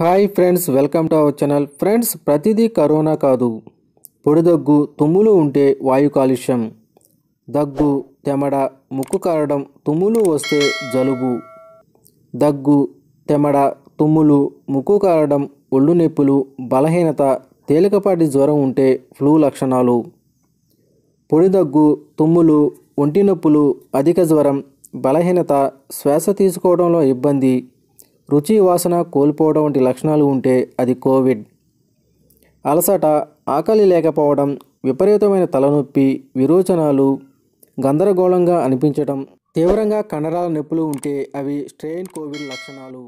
hi friends welcome to our channel friends ప్రతిదీ corona కాదు పొడిదగ్గు తుమ్ములు ఉంటే వాయు కాలుష్యం దగ్గు తెమడ ముక్కు కారడం తుమ్ములు వస్తే జలుబు దగ్గు తెమడ తుమ్ములు ముక్కు కారడం ఒళ్ళు నొప్పులు బలహీనత తేలికపాటి జ్వరం ఉంటే ఫ్లూ లక్షణాలు పొడిదగ్గు తుమ్ములు ఒంటి నొప్పులు అధిక జ్వరం బలహీనత శ్వాస తీసుకోవడంలో ఇబ్బంది రుచి వాసన కోల్పోవడం వంటి లక్షణాలు ఉంటే అది కోవిడ్ అలసట ఆకలి లేకపోవడం విపరీతమైన తలనొప్పి విరోచనాలు గందరగోళంగా అనిపించడం తీవ్రంగా కండరాల నొప్పులు ఉంటే అవి స్ట్రెయిన్ కోవిడ్ లక్షణాలు